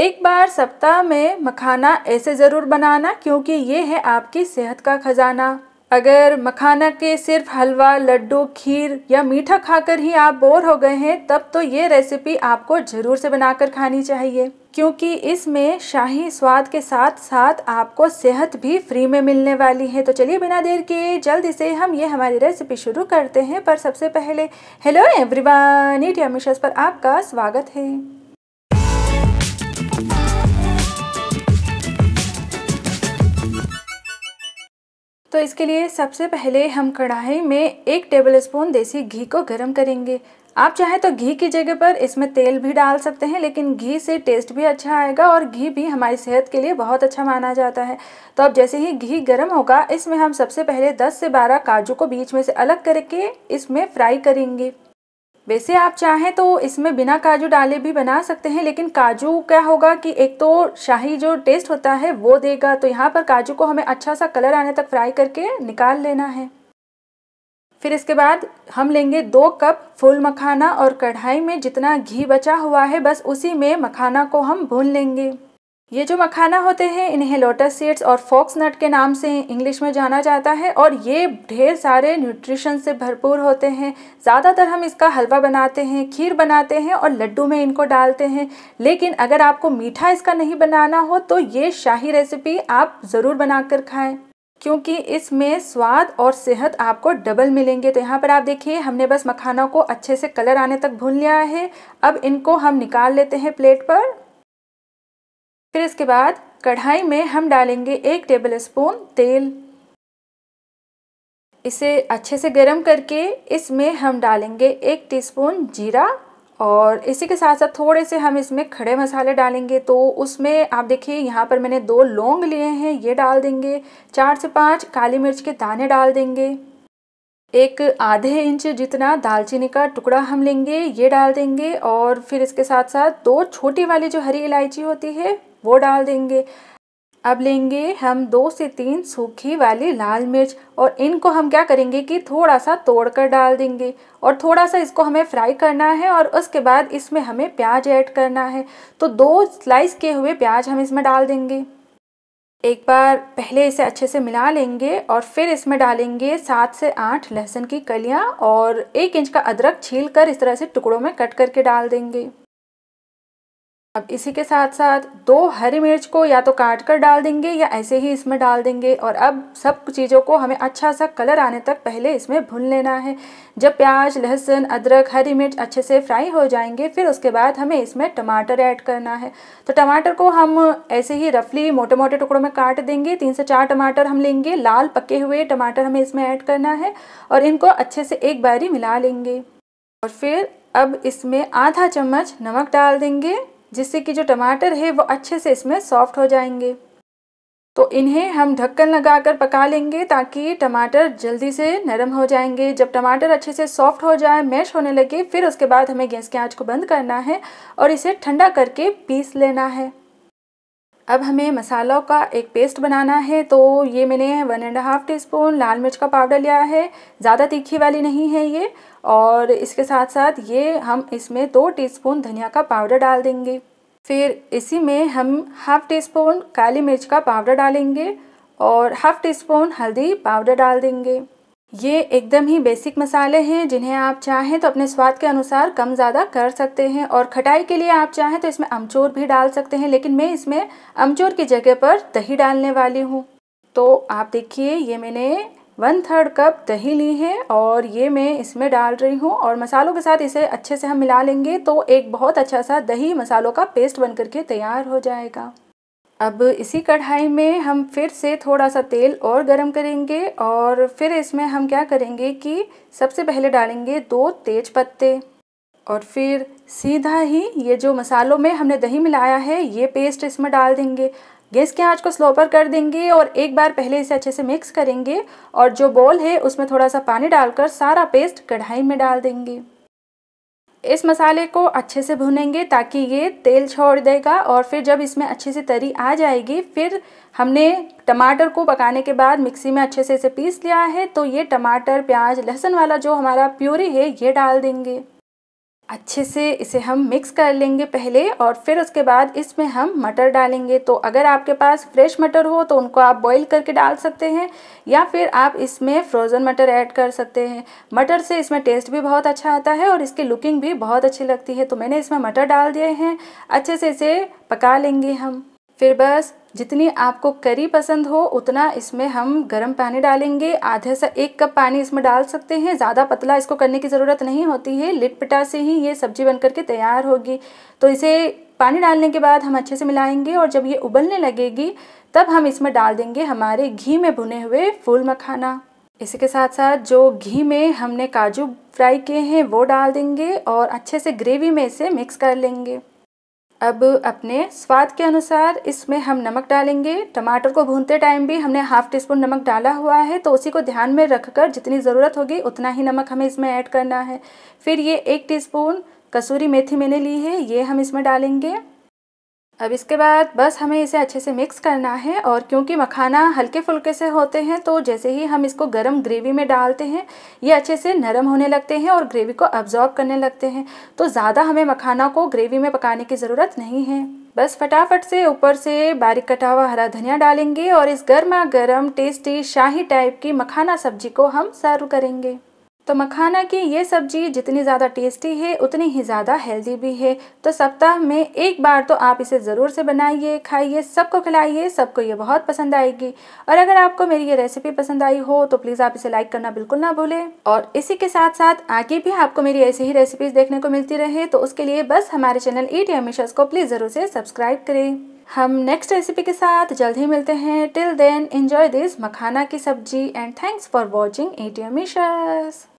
एक बार सप्ताह में मखाना ऐसे ज़रूर बनाना क्योंकि ये है आपकी सेहत का खजाना अगर मखाना के सिर्फ हलवा लड्डू खीर या मीठा खाकर ही आप बोर हो गए हैं तब तो ये रेसिपी आपको ज़रूर से बनाकर खानी चाहिए क्योंकि इसमें शाही स्वाद के साथ साथ आपको सेहत भी फ्री में मिलने वाली है तो चलिए बिना देर के जल्द से हम ये हमारी रेसिपी शुरू करते हैं पर सबसे पहले हेलो एवरीवन ईट यमिशस पर आपका स्वागत है तो इसके लिए सबसे पहले हम कढ़ाई में एक टेबल स्पून देसी घी को गर्म करेंगे आप चाहें तो घी की जगह पर इसमें तेल भी डाल सकते हैं लेकिन घी से टेस्ट भी अच्छा आएगा और घी भी हमारी सेहत के लिए बहुत अच्छा माना जाता है तो अब जैसे ही घी गर्म होगा इसमें हम सबसे पहले 10 से 12 काजू को बीच में से अलग करके इसमें फ्राई करेंगे वैसे आप चाहें तो इसमें बिना काजू डाले भी बना सकते हैं लेकिन काजू क्या होगा कि एक तो शाही जो टेस्ट होता है वो देगा तो यहाँ पर काजू को हमें अच्छा सा कलर आने तक फ्राई करके निकाल लेना है फिर इसके बाद हम लेंगे दो कप फुल मखाना और कढ़ाई में जितना घी बचा हुआ है बस उसी में मखाना को हम भून लेंगे ये जो मखाना होते हैं इन्हें लोटस सीड्स और फॉक्स नट के नाम से इंग्लिश में जाना जाता है और ये ढेर सारे न्यूट्रिशन से भरपूर होते हैं ज़्यादातर हम इसका हलवा बनाते हैं खीर बनाते हैं और लड्डू में इनको डालते हैं लेकिन अगर आपको मीठा इसका नहीं बनाना हो तो ये शाही रेसिपी आप ज़रूर बना कर खाएँ क्योंकि इसमें स्वाद और सेहत आपको डबल मिलेंगे तो यहाँ पर आप देखिए हमने बस मखाना को अच्छे से कलर आने तक भून लिया है अब इनको हम निकाल लेते हैं प्लेट पर फिर इसके बाद कढ़ाई में हम डालेंगे एक टेबल स्पून तेल इसे अच्छे से गर्म करके इसमें हम डालेंगे एक टीस्पून जीरा और इसी के साथ साथ थोड़े से हम इसमें खड़े मसाले डालेंगे तो उसमें आप देखिए यहाँ पर मैंने दो लौंग लिए हैं ये डाल देंगे चार से पाँच काली मिर्च के दाने डाल देंगे एक आधे इंच जितना दालचीनी का टुकड़ा हम लेंगे ये डाल देंगे और फिर इसके साथ साथ दो छोटी वाली जो हरी इलायची होती है वो डाल देंगे अब लेंगे हम दो से तीन सूखी वाली लाल मिर्च और इनको हम क्या करेंगे कि थोड़ा सा तोड़ कर डाल देंगे और थोड़ा सा इसको हमें फ्राई करना है और उसके बाद इसमें हमें प्याज ऐड करना है तो दो स्लाइस किए हुए प्याज हम इसमें डाल देंगे एक बार पहले इसे अच्छे से मिला लेंगे और फिर इसमें डालेंगे सात से आठ लहसुन की कलियाँ और एक इंच का अदरक छील कर इस तरह से टुकड़ों में कट करके डाल देंगे अब इसी के साथ साथ दो हरी मिर्च को या तो काट कर डाल देंगे या ऐसे ही इसमें डाल देंगे और अब सब चीज़ों को हमें अच्छा सा कलर आने तक पहले इसमें भून लेना है जब प्याज लहसुन अदरक हरी मिर्च अच्छे से फ्राई हो जाएंगे फिर उसके बाद हमें इसमें टमाटर ऐड करना है तो टमाटर को हम ऐसे ही रफली मोटे मोटे टुकड़ों में काट देंगे तीन से चार टमाटर हम लेंगे लाल पके हुए टमाटर हमें इसमें ऐड करना है और इनको अच्छे से एक बारी मिला लेंगे और फिर अब इसमें आधा चम्मच नमक डाल देंगे जिससे कि जो टमाटर है वो अच्छे से इसमें सॉफ्ट हो जाएंगे तो इन्हें हम ढक्कन लगाकर पका लेंगे ताकि टमाटर जल्दी से नरम हो जाएंगे जब टमाटर अच्छे से सॉफ्ट हो जाए मैश होने लगे फिर उसके बाद हमें गैस के आँच को बंद करना है और इसे ठंडा करके पीस लेना है अब हमें मसालों का एक पेस्ट बनाना है तो ये मैंने one and half teaspoon लाल मिर्च का पाउडर लिया है ज़्यादा तीखी वाली नहीं है ये और इसके साथ साथ ये हम इसमें दो टीस्पून धनिया का पाउडर डाल देंगे फिर इसी में हम हाफ़ टी स्पून काली मिर्च का पाउडर डालेंगे और हाफ़ टी स्पून हल्दी पाउडर डाल देंगे ये एकदम ही बेसिक मसाले हैं जिन्हें आप चाहें तो अपने स्वाद के अनुसार कम ज़्यादा कर सकते हैं और खटाई के लिए आप चाहें तो इसमें अमचूर भी डाल सकते हैं लेकिन मैं इसमें अमचूर की जगह पर दही डालने वाली हूँ तो आप देखिए ये मैंने वन थर्ड कप दही ली है और ये मैं इसमें डाल रही हूँ और मसालों के साथ इसे अच्छे से हम मिला लेंगे तो एक बहुत अच्छा सा दही मसालों का पेस्ट बन करके तैयार हो जाएगा अब इसी कढ़ाई में हम फिर से थोड़ा सा तेल और गरम करेंगे और फिर इसमें हम क्या करेंगे कि सबसे पहले डालेंगे दो तेज पत्ते और फिर सीधा ही ये जो मसालों में हमने दही मिलाया है ये पेस्ट इसमें डाल देंगे गैस के आँच को स्लो पर कर देंगे और एक बार पहले इसे अच्छे से मिक्स करेंगे और जो बॉल है उसमें थोड़ा सा पानी डालकर सारा पेस्ट कढ़ाई में डाल देंगे इस मसाले को अच्छे से भुनेंगे ताकि ये तेल छोड़ देगा और फिर जब इसमें अच्छे से तरी आ जाएगी फिर हमने टमाटर को पकाने के बाद मिक्सी में अच्छे से इसे पीस लिया है तो ये टमाटर प्याज लहसुन वाला जो हमारा प्यूरी है ये डाल देंगे अच्छे से इसे हम मिक्स कर लेंगे पहले और फिर उसके बाद इसमें हम मटर डालेंगे तो अगर आपके पास फ्रेश मटर हो तो उनको आप बॉईल करके डाल सकते हैं या फिर आप इसमें फ्रोज़न मटर ऐड कर सकते हैं मटर से इसमें टेस्ट भी बहुत अच्छा आता है और इसकी लुकिंग भी बहुत अच्छी लगती है तो मैंने इसमें मटर डाल दिए हैं अच्छे से इसे पका लेंगे हम फिर बस जितनी आपको करी पसंद हो उतना इसमें हम गर्म पानी डालेंगे आधे से एक कप पानी इसमें डाल सकते हैं ज़्यादा पतला इसको करने की ज़रूरत नहीं होती है लिट पिटा से ही ये सब्ज़ी बन करके तैयार होगी तो इसे पानी डालने के बाद हम अच्छे से मिलाएंगे और जब ये उबलने लगेगी तब हम इसमें डाल देंगे हमारे घी में भुने हुए फूल मखाना इसी के साथ साथ जो घी में हमने काजू फ्राई किए हैं वो डाल देंगे और अच्छे से ग्रेवी में इसे मिक्स कर लेंगे अब अपने स्वाद के अनुसार इसमें हम नमक डालेंगे टमाटर को भूनते टाइम भी हमने हाफ टी स्पून नमक डाला हुआ है तो उसी को ध्यान में रखकर जितनी ज़रूरत होगी उतना ही नमक हमें इसमें ऐड करना है फिर ये एक टीस्पून कसूरी मेथी मैंने ली है ये हम इसमें डालेंगे अब इसके बाद बस हमें इसे अच्छे से मिक्स करना है और क्योंकि मखाना हल्के फुल्के से होते हैं तो जैसे ही हम इसको गरम ग्रेवी में डालते हैं ये अच्छे से नरम होने लगते हैं और ग्रेवी को अब्जॉर्ब करने लगते हैं तो ज़्यादा हमें मखाना को ग्रेवी में पकाने की ज़रूरत नहीं है बस फटाफट से ऊपर से बारीक कटा हुआ हरा धनिया डालेंगे और इस गर्मा गर्म टेस्टी शाही टाइप की मखाना सब्जी को हम सर्व करेंगे तो मखाना की ये सब्जी जितनी ज़्यादा टेस्टी है उतनी ही ज़्यादा हेल्दी भी है तो सप्ताह में एक बार तो आप इसे ज़रूर से बनाइए खाइए सबको खिलाइए सबको ये बहुत पसंद आएगी और अगर आपको मेरी ये रेसिपी पसंद आई हो तो प्लीज़ आप इसे लाइक करना बिल्कुल ना भूलें और इसी के साथ साथ आगे भी आपको मेरी ऐसी ही रेसिपीज़ देखने को मिलती रहे तो उसके लिए बस हमारे चैनल ई टी को प्लीज़ ज़रूर से सब्सक्राइब करें हम नेक्स्ट रेसिपी के साथ जल्द ही मिलते हैं till then enjoy this makhana की सब्जी and thanks for watching A T